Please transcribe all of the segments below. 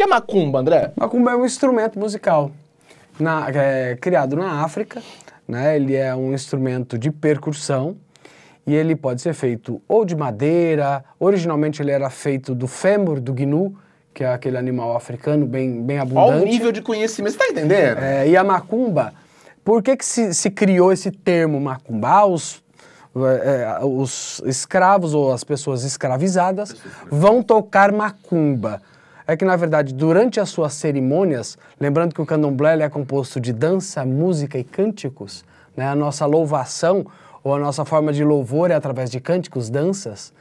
que é macumba, André? Macumba é um instrumento musical na, é, criado na África. Né? Ele é um instrumento de percussão e ele pode ser feito ou de madeira. Originalmente ele era feito do fêmur do gnu, que é aquele animal africano bem, bem abundante. Olha o nível de conhecimento, você está entendendo? É, e a macumba, por que, que se, se criou esse termo macumba? Ah, os, é, é, os escravos ou as pessoas escravizadas vão tocar macumba é que, na verdade, durante as suas cerimônias, lembrando que o candomblé é composto de dança, música e cânticos, né? a nossa louvação ou a nossa forma de louvor é através de cânticos, danças.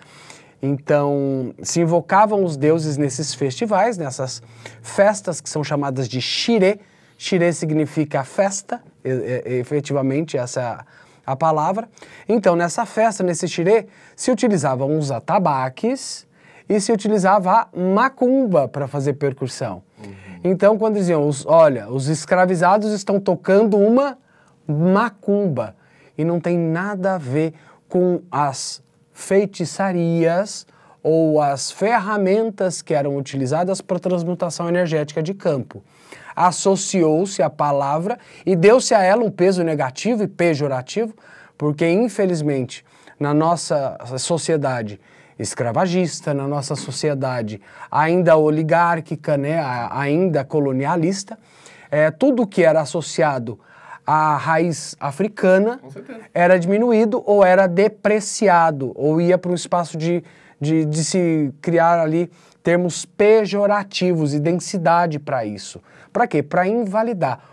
Então, se invocavam os deuses nesses festivais, nessas festas que são chamadas de xirê. Xirê significa festa, e, e, efetivamente, essa é a palavra. Então, nessa festa, nesse xirê, se utilizavam os atabaques, e se utilizava a macumba para fazer percussão. Uhum. Então, quando diziam, os, olha, os escravizados estão tocando uma macumba e não tem nada a ver com as feitiçarias ou as ferramentas que eram utilizadas para transmutação energética de campo. Associou-se a palavra e deu-se a ela um peso negativo e pejorativo, porque infelizmente na nossa sociedade escravagista na nossa sociedade, ainda oligárquica, né, ainda colonialista, é, tudo que era associado à raiz africana era diminuído ou era depreciado, ou ia para um espaço de, de, de se criar ali termos pejorativos e densidade para isso. Para quê? Para invalidar.